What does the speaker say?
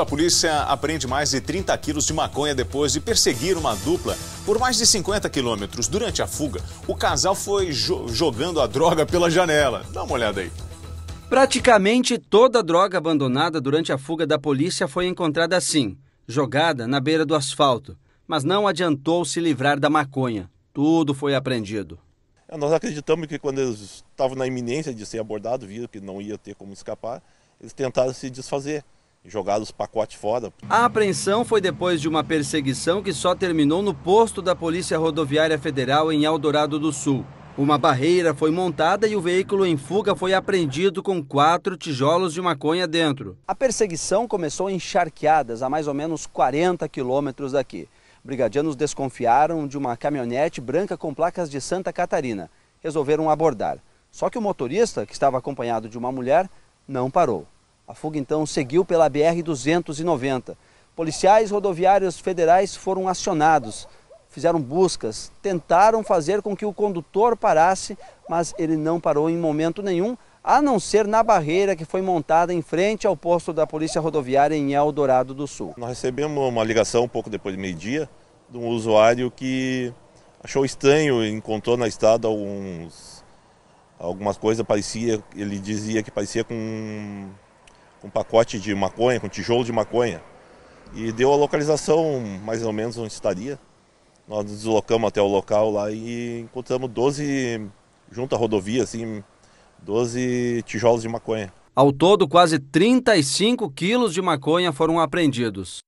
A polícia apreende mais de 30 quilos de maconha depois de perseguir uma dupla por mais de 50 quilômetros. Durante a fuga, o casal foi jo jogando a droga pela janela. Dá uma olhada aí. Praticamente toda a droga abandonada durante a fuga da polícia foi encontrada assim, jogada na beira do asfalto. Mas não adiantou se livrar da maconha. Tudo foi apreendido. É, nós acreditamos que quando eles estavam na iminência de ser abordados, viram que não ia ter como escapar, eles tentaram se desfazer jogado os pacotes fora. A apreensão foi depois de uma perseguição que só terminou no posto da Polícia Rodoviária Federal em Eldorado do Sul. Uma barreira foi montada e o veículo em fuga foi apreendido com quatro tijolos de maconha dentro. A perseguição começou em Charqueadas, a mais ou menos 40 quilômetros daqui. Brigadianos desconfiaram de uma caminhonete branca com placas de Santa Catarina. Resolveram abordar. Só que o motorista, que estava acompanhado de uma mulher, não parou. A fuga então seguiu pela BR-290. Policiais rodoviários federais foram acionados, fizeram buscas, tentaram fazer com que o condutor parasse, mas ele não parou em momento nenhum, a não ser na barreira que foi montada em frente ao posto da Polícia Rodoviária em Eldorado do Sul. Nós recebemos uma ligação um pouco depois de meio-dia de um usuário que achou estranho, encontrou na estrada alguns, algumas coisas, parecia, ele dizia que parecia com com pacote de maconha, com tijolo de maconha. E deu a localização mais ou menos onde estaria. Nós nos deslocamos até o local lá e encontramos 12, junto à rodovia, assim, 12 tijolos de maconha. Ao todo, quase 35 quilos de maconha foram apreendidos.